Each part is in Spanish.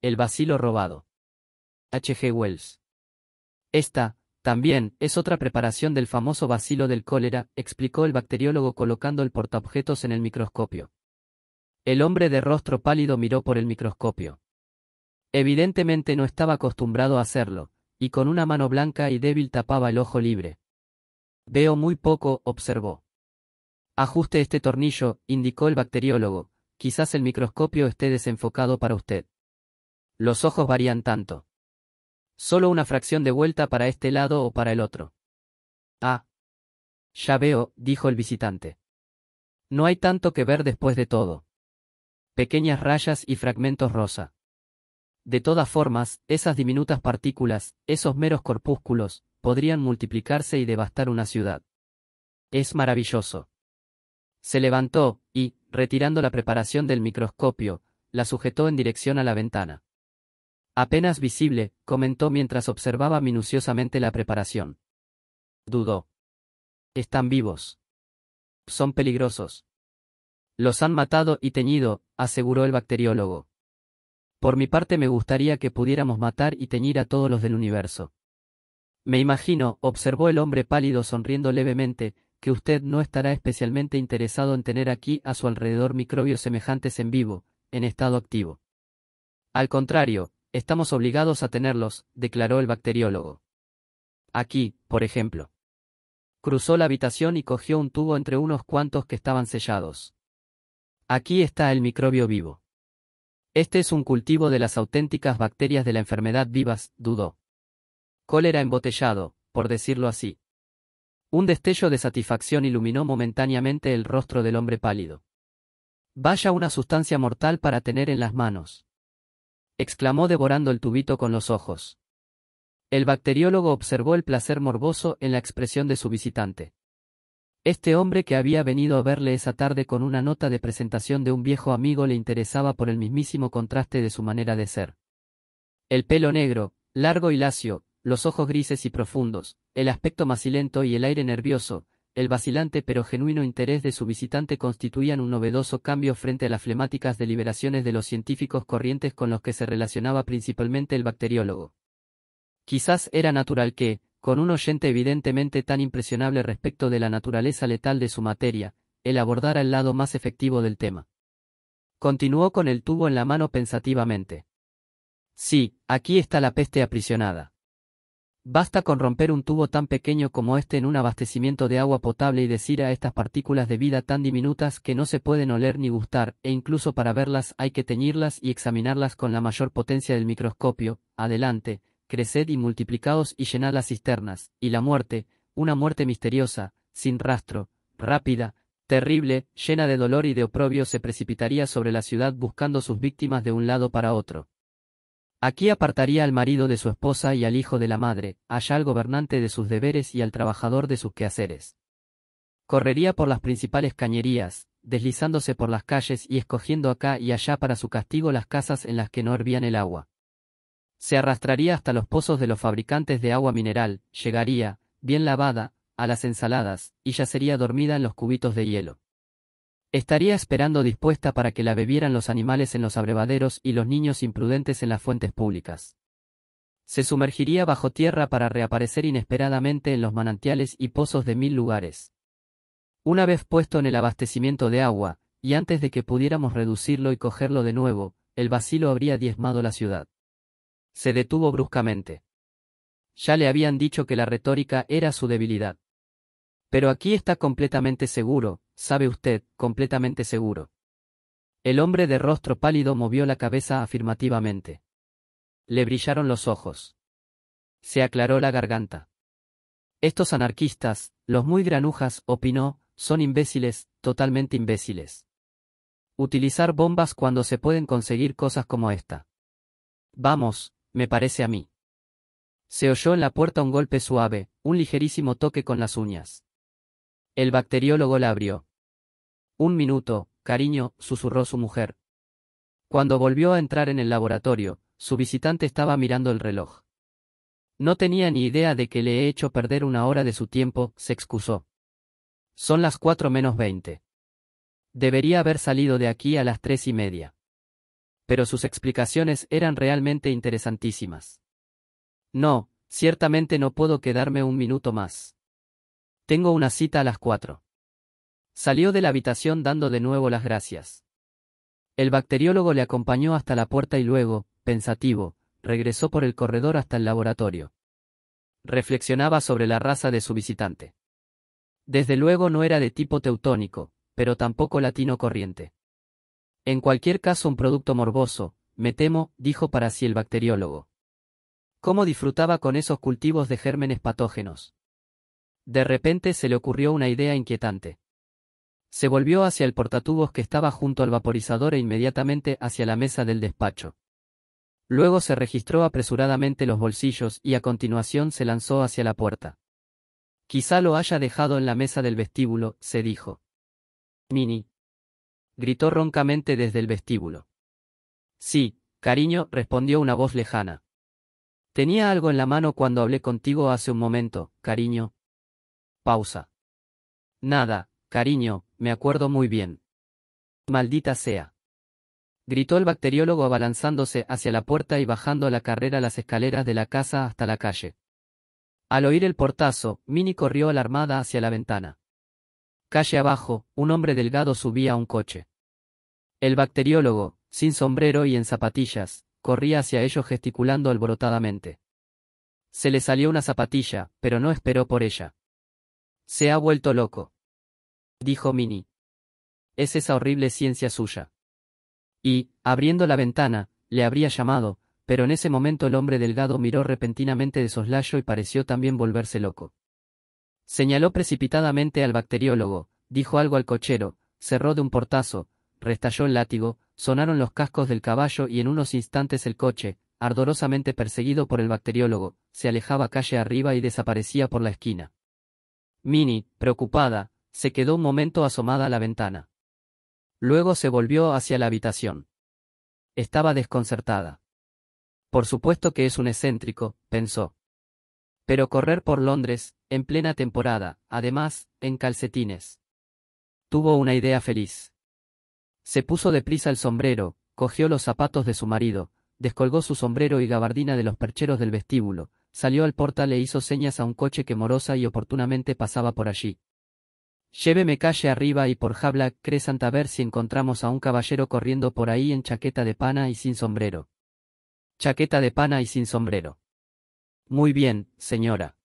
El vacilo robado. H. G. Wells. Esta, también, es otra preparación del famoso vacilo del cólera, explicó el bacteriólogo colocando el portaobjetos en el microscopio. El hombre de rostro pálido miró por el microscopio. Evidentemente no estaba acostumbrado a hacerlo, y con una mano blanca y débil tapaba el ojo libre. Veo muy poco, observó. Ajuste este tornillo, indicó el bacteriólogo, quizás el microscopio esté desenfocado para usted. Los ojos varían tanto. Solo una fracción de vuelta para este lado o para el otro. Ah. Ya veo, dijo el visitante. No hay tanto que ver después de todo. Pequeñas rayas y fragmentos rosa. De todas formas, esas diminutas partículas, esos meros corpúsculos, podrían multiplicarse y devastar una ciudad. Es maravilloso. Se levantó, y, retirando la preparación del microscopio, la sujetó en dirección a la ventana. Apenas visible, comentó mientras observaba minuciosamente la preparación. Dudó. Están vivos. Son peligrosos. Los han matado y teñido, aseguró el bacteriólogo. Por mi parte me gustaría que pudiéramos matar y teñir a todos los del universo. Me imagino, observó el hombre pálido sonriendo levemente, que usted no estará especialmente interesado en tener aquí a su alrededor microbios semejantes en vivo, en estado activo. Al contrario, Estamos obligados a tenerlos, declaró el bacteriólogo. Aquí, por ejemplo. Cruzó la habitación y cogió un tubo entre unos cuantos que estaban sellados. Aquí está el microbio vivo. Este es un cultivo de las auténticas bacterias de la enfermedad vivas, dudó. Cólera embotellado, por decirlo así. Un destello de satisfacción iluminó momentáneamente el rostro del hombre pálido. Vaya una sustancia mortal para tener en las manos exclamó devorando el tubito con los ojos. El bacteriólogo observó el placer morboso en la expresión de su visitante. Este hombre que había venido a verle esa tarde con una nota de presentación de un viejo amigo le interesaba por el mismísimo contraste de su manera de ser. El pelo negro, largo y lacio, los ojos grises y profundos, el aspecto macilento y el aire nervioso, el vacilante pero genuino interés de su visitante constituían un novedoso cambio frente a las flemáticas deliberaciones de los científicos corrientes con los que se relacionaba principalmente el bacteriólogo. Quizás era natural que, con un oyente evidentemente tan impresionable respecto de la naturaleza letal de su materia, él abordara el lado más efectivo del tema. Continuó con el tubo en la mano pensativamente. Sí, aquí está la peste aprisionada. Basta con romper un tubo tan pequeño como este en un abastecimiento de agua potable y decir a estas partículas de vida tan diminutas que no se pueden oler ni gustar, e incluso para verlas hay que teñirlas y examinarlas con la mayor potencia del microscopio, adelante, creced y multiplicaos y llenad las cisternas, y la muerte, una muerte misteriosa, sin rastro, rápida, terrible, llena de dolor y de oprobio se precipitaría sobre la ciudad buscando sus víctimas de un lado para otro. Aquí apartaría al marido de su esposa y al hijo de la madre, allá al gobernante de sus deberes y al trabajador de sus quehaceres. Correría por las principales cañerías, deslizándose por las calles y escogiendo acá y allá para su castigo las casas en las que no hervían el agua. Se arrastraría hasta los pozos de los fabricantes de agua mineral, llegaría, bien lavada, a las ensaladas, y ya sería dormida en los cubitos de hielo. Estaría esperando dispuesta para que la bebieran los animales en los abrevaderos y los niños imprudentes en las fuentes públicas. Se sumergiría bajo tierra para reaparecer inesperadamente en los manantiales y pozos de mil lugares. Una vez puesto en el abastecimiento de agua, y antes de que pudiéramos reducirlo y cogerlo de nuevo, el vacilo habría diezmado la ciudad. Se detuvo bruscamente. Ya le habían dicho que la retórica era su debilidad. Pero aquí está completamente seguro, sabe usted, completamente seguro. El hombre de rostro pálido movió la cabeza afirmativamente. Le brillaron los ojos. Se aclaró la garganta. Estos anarquistas, los muy granujas, opinó, son imbéciles, totalmente imbéciles. Utilizar bombas cuando se pueden conseguir cosas como esta. Vamos, me parece a mí. Se oyó en la puerta un golpe suave, un ligerísimo toque con las uñas. El bacteriólogo la abrió. Un minuto, cariño, susurró su mujer. Cuando volvió a entrar en el laboratorio, su visitante estaba mirando el reloj. No tenía ni idea de que le he hecho perder una hora de su tiempo, se excusó. Son las cuatro menos veinte. Debería haber salido de aquí a las tres y media. Pero sus explicaciones eran realmente interesantísimas. No, ciertamente no puedo quedarme un minuto más. Tengo una cita a las cuatro. Salió de la habitación dando de nuevo las gracias. El bacteriólogo le acompañó hasta la puerta y luego, pensativo, regresó por el corredor hasta el laboratorio. Reflexionaba sobre la raza de su visitante. Desde luego no era de tipo teutónico, pero tampoco latino corriente. En cualquier caso un producto morboso, me temo, dijo para sí el bacteriólogo. ¿Cómo disfrutaba con esos cultivos de gérmenes patógenos? De repente se le ocurrió una idea inquietante. Se volvió hacia el portatubos que estaba junto al vaporizador e inmediatamente hacia la mesa del despacho. Luego se registró apresuradamente los bolsillos y a continuación se lanzó hacia la puerta. Quizá lo haya dejado en la mesa del vestíbulo, se dijo. Mini. Gritó roncamente desde el vestíbulo. Sí, cariño, respondió una voz lejana. Tenía algo en la mano cuando hablé contigo hace un momento, cariño. Pausa. Nada, Cariño, me acuerdo muy bien. Maldita sea. Gritó el bacteriólogo abalanzándose hacia la puerta y bajando a la carrera las escaleras de la casa hasta la calle. Al oír el portazo, Minnie corrió alarmada hacia la ventana. Calle abajo, un hombre delgado subía a un coche. El bacteriólogo, sin sombrero y en zapatillas, corría hacia ellos gesticulando alborotadamente. Se le salió una zapatilla, pero no esperó por ella. Se ha vuelto loco dijo Minnie. Es esa horrible ciencia suya. Y, abriendo la ventana, le habría llamado, pero en ese momento el hombre delgado miró repentinamente de soslayo y pareció también volverse loco. Señaló precipitadamente al bacteriólogo, dijo algo al cochero, cerró de un portazo, restalló el látigo, sonaron los cascos del caballo y en unos instantes el coche, ardorosamente perseguido por el bacteriólogo, se alejaba calle arriba y desaparecía por la esquina. Minnie, preocupada, se quedó un momento asomada a la ventana. Luego se volvió hacia la habitación. Estaba desconcertada. Por supuesto que es un excéntrico, pensó. Pero correr por Londres, en plena temporada, además, en calcetines. Tuvo una idea feliz. Se puso deprisa el sombrero, cogió los zapatos de su marido, descolgó su sombrero y gabardina de los percheros del vestíbulo, salió al portal e hizo señas a un coche que morosa y oportunamente pasaba por allí. Lléveme calle arriba y por Jabla crezanta a ver si encontramos a un caballero corriendo por ahí en chaqueta de pana y sin sombrero. Chaqueta de pana y sin sombrero. Muy bien, señora.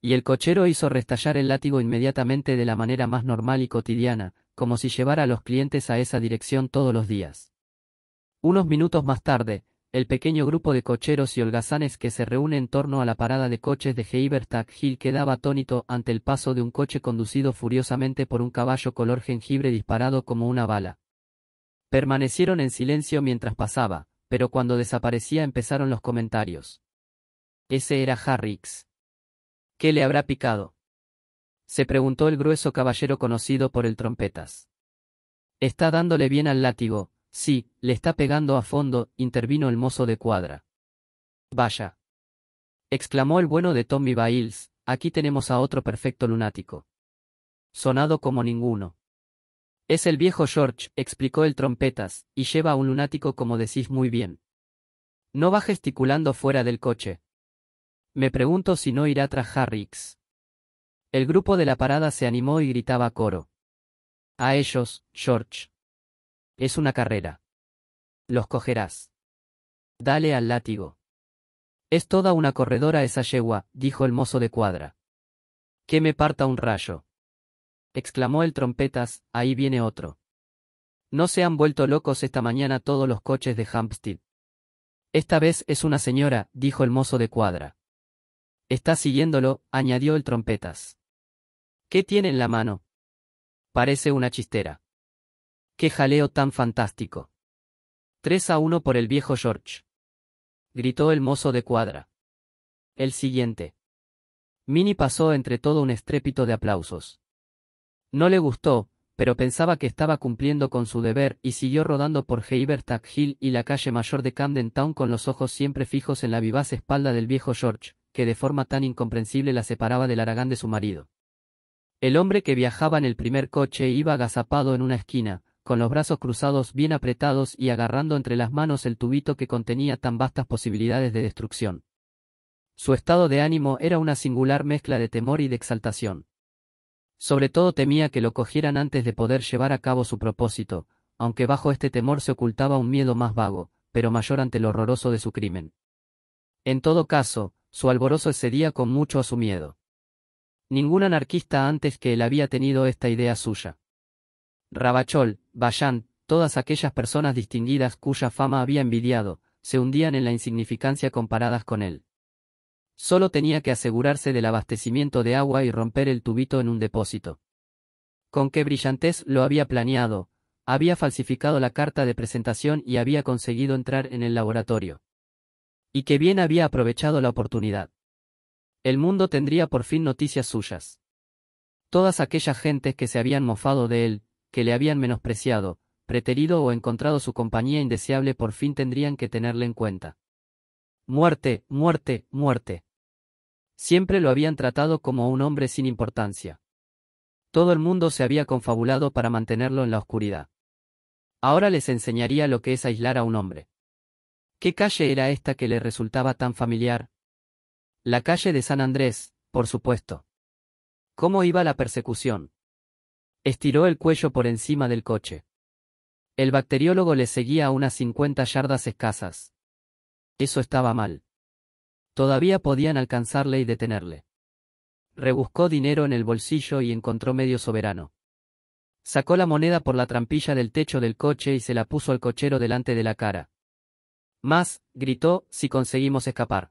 Y el cochero hizo restallar el látigo inmediatamente de la manera más normal y cotidiana, como si llevara a los clientes a esa dirección todos los días. Unos minutos más tarde, el pequeño grupo de cocheros y holgazanes que se reúne en torno a la parada de coches de Heibertag Hill quedaba atónito ante el paso de un coche conducido furiosamente por un caballo color jengibre disparado como una bala. Permanecieron en silencio mientras pasaba, pero cuando desaparecía empezaron los comentarios. Ese era Harrix. ¿Qué le habrá picado? se preguntó el grueso caballero conocido por el trompetas. Está dándole bien al látigo, Sí, le está pegando a fondo, intervino el mozo de cuadra. Vaya. exclamó el bueno de Tommy Biles. aquí tenemos a otro perfecto lunático. Sonado como ninguno. Es el viejo George, explicó el trompetas, y lleva a un lunático como decís muy bien. No va gesticulando fuera del coche. Me pregunto si no irá tras Harrix. El grupo de la parada se animó y gritaba a coro. A ellos, George. Es una carrera. Los cogerás. Dale al látigo. Es toda una corredora esa yegua, dijo el mozo de cuadra. Que me parta un rayo. exclamó el trompetas, ahí viene otro. No se han vuelto locos esta mañana todos los coches de Hampstead. Esta vez es una señora, dijo el mozo de cuadra. Está siguiéndolo, añadió el trompetas. ¿Qué tiene en la mano? Parece una chistera. ¡Qué jaleo tan fantástico! Tres a uno por el viejo George. Gritó el mozo de cuadra. El siguiente. Minnie pasó entre todo un estrépito de aplausos. No le gustó, pero pensaba que estaba cumpliendo con su deber y siguió rodando por Heiberstack Hill y la calle mayor de Camden Town con los ojos siempre fijos en la vivaz espalda del viejo George, que de forma tan incomprensible la separaba del haragán de su marido. El hombre que viajaba en el primer coche iba agazapado en una esquina, con los brazos cruzados bien apretados y agarrando entre las manos el tubito que contenía tan vastas posibilidades de destrucción. Su estado de ánimo era una singular mezcla de temor y de exaltación. Sobre todo temía que lo cogieran antes de poder llevar a cabo su propósito, aunque bajo este temor se ocultaba un miedo más vago, pero mayor ante lo horroroso de su crimen. En todo caso, su alborozo excedía con mucho a su miedo. Ningún anarquista antes que él había tenido esta idea suya. Rabachol, Bayán, todas aquellas personas distinguidas cuya fama había envidiado, se hundían en la insignificancia comparadas con él. Solo tenía que asegurarse del abastecimiento de agua y romper el tubito en un depósito. Con qué brillantez lo había planeado, había falsificado la carta de presentación y había conseguido entrar en el laboratorio. Y que bien había aprovechado la oportunidad. El mundo tendría por fin noticias suyas. Todas aquellas gentes que se habían mofado de él, que le habían menospreciado, preterido o encontrado su compañía indeseable por fin tendrían que tenerle en cuenta. Muerte, muerte, muerte. Siempre lo habían tratado como un hombre sin importancia. Todo el mundo se había confabulado para mantenerlo en la oscuridad. Ahora les enseñaría lo que es aislar a un hombre. ¿Qué calle era esta que le resultaba tan familiar? La calle de San Andrés, por supuesto. ¿Cómo iba la persecución? Estiró el cuello por encima del coche. El bacteriólogo le seguía a unas 50 yardas escasas. Eso estaba mal. Todavía podían alcanzarle y detenerle. Rebuscó dinero en el bolsillo y encontró medio soberano. Sacó la moneda por la trampilla del techo del coche y se la puso al cochero delante de la cara. Más, gritó, si conseguimos escapar.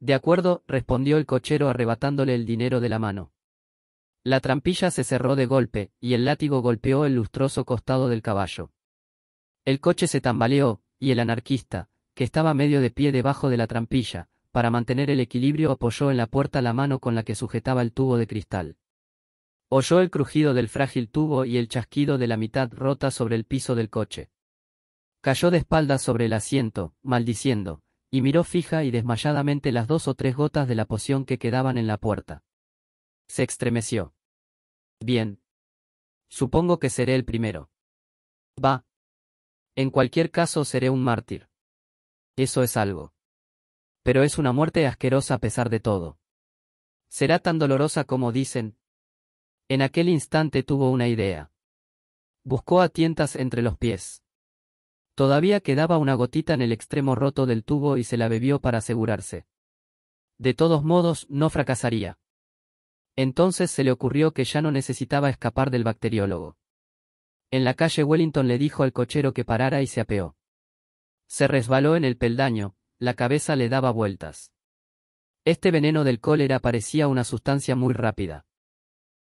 De acuerdo, respondió el cochero arrebatándole el dinero de la mano. La trampilla se cerró de golpe, y el látigo golpeó el lustroso costado del caballo. El coche se tambaleó, y el anarquista, que estaba medio de pie debajo de la trampilla, para mantener el equilibrio apoyó en la puerta la mano con la que sujetaba el tubo de cristal. Oyó el crujido del frágil tubo y el chasquido de la mitad rota sobre el piso del coche. Cayó de espaldas sobre el asiento, maldiciendo, y miró fija y desmayadamente las dos o tres gotas de la poción que quedaban en la puerta. Se estremeció. Bien. Supongo que seré el primero. Va. En cualquier caso seré un mártir. Eso es algo. Pero es una muerte asquerosa a pesar de todo. Será tan dolorosa como dicen. En aquel instante tuvo una idea. Buscó a tientas entre los pies. Todavía quedaba una gotita en el extremo roto del tubo y se la bebió para asegurarse. De todos modos, no fracasaría. Entonces se le ocurrió que ya no necesitaba escapar del bacteriólogo. En la calle Wellington le dijo al cochero que parara y se apeó. Se resbaló en el peldaño, la cabeza le daba vueltas. Este veneno del cólera parecía una sustancia muy rápida.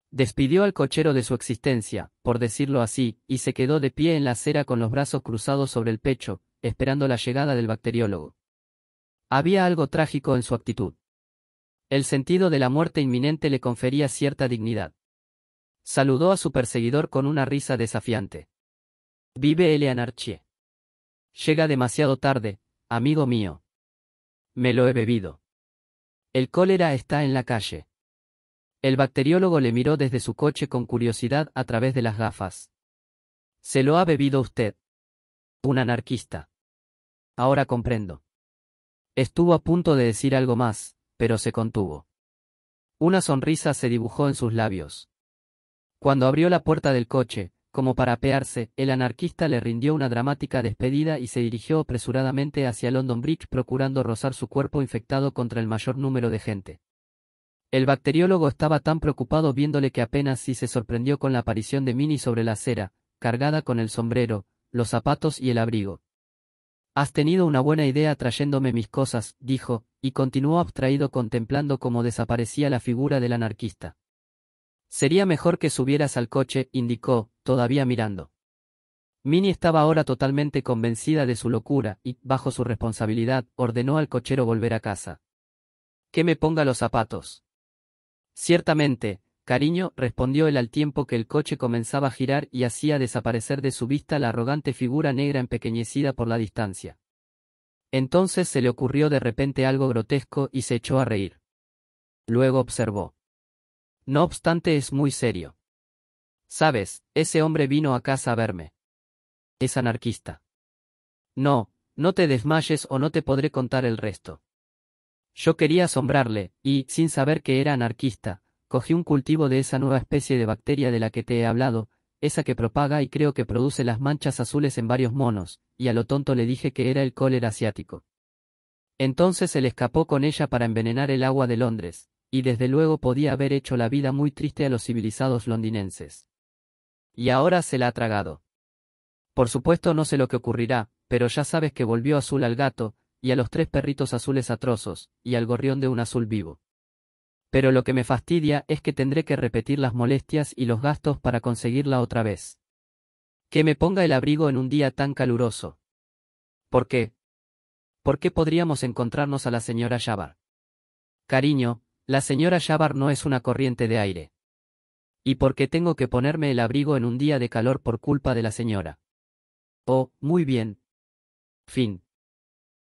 Despidió al cochero de su existencia, por decirlo así, y se quedó de pie en la acera con los brazos cruzados sobre el pecho, esperando la llegada del bacteriólogo. Había algo trágico en su actitud. El sentido de la muerte inminente le confería cierta dignidad. Saludó a su perseguidor con una risa desafiante. Vive el Llega demasiado tarde, amigo mío. Me lo he bebido. El cólera está en la calle. El bacteriólogo le miró desde su coche con curiosidad a través de las gafas. Se lo ha bebido usted. Un anarquista. Ahora comprendo. Estuvo a punto de decir algo más, pero se contuvo. Una sonrisa se dibujó en sus labios. Cuando abrió la puerta del coche, como para apearse, el anarquista le rindió una dramática despedida y se dirigió apresuradamente hacia London Bridge procurando rozar su cuerpo infectado contra el mayor número de gente. El bacteriólogo estaba tan preocupado viéndole que apenas si se sorprendió con la aparición de Minnie sobre la acera, cargada con el sombrero, los zapatos y el abrigo. Has tenido una buena idea trayéndome mis cosas, dijo, y continuó abstraído contemplando cómo desaparecía la figura del anarquista. Sería mejor que subieras al coche, indicó, todavía mirando. Minnie estaba ahora totalmente convencida de su locura y, bajo su responsabilidad, ordenó al cochero volver a casa. Que me ponga los zapatos. Ciertamente, Cariño, respondió él al tiempo que el coche comenzaba a girar y hacía desaparecer de su vista la arrogante figura negra empequeñecida por la distancia. Entonces se le ocurrió de repente algo grotesco y se echó a reír. Luego observó. No obstante es muy serio. Sabes, ese hombre vino a casa a verme. Es anarquista. No, no te desmayes o no te podré contar el resto. Yo quería asombrarle, y, sin saber que era anarquista, cogí un cultivo de esa nueva especie de bacteria de la que te he hablado, esa que propaga y creo que produce las manchas azules en varios monos, y a lo tonto le dije que era el cólera asiático. Entonces se le escapó con ella para envenenar el agua de Londres, y desde luego podía haber hecho la vida muy triste a los civilizados londinenses. Y ahora se la ha tragado. Por supuesto no sé lo que ocurrirá, pero ya sabes que volvió azul al gato, y a los tres perritos azules atrozos, y al gorrión de un azul vivo. Pero lo que me fastidia es que tendré que repetir las molestias y los gastos para conseguirla otra vez. Que me ponga el abrigo en un día tan caluroso. ¿Por qué? ¿Por qué podríamos encontrarnos a la señora Yabar? Cariño, la señora Yabar no es una corriente de aire. ¿Y por qué tengo que ponerme el abrigo en un día de calor por culpa de la señora? Oh, muy bien. Fin.